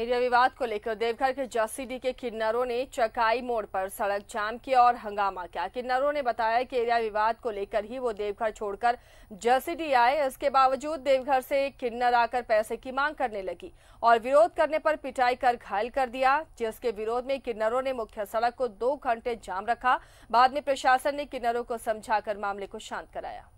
area विवाद को लेकर देवघर के जसीडी के किन्नरों ने चकाई मोड़ पर सड़क जाम किया और हंगामा किया किन्नरों ने बताया कि एरिया विवाद को लेकर ही वो देवघर छोड़कर जसीडी आए इसके बावजूद देवघर से किन्नर आकर पैसे की मांग करने लगी और विरोध करने पर पिटाई कर घायल कर दिया जिसके विरोध में किन्नरों ने मुख्य सड़क को दो घंटे जाम रखा बाद में प्रशासन ने किन्नरों को समझाकर मामले को शांत कराया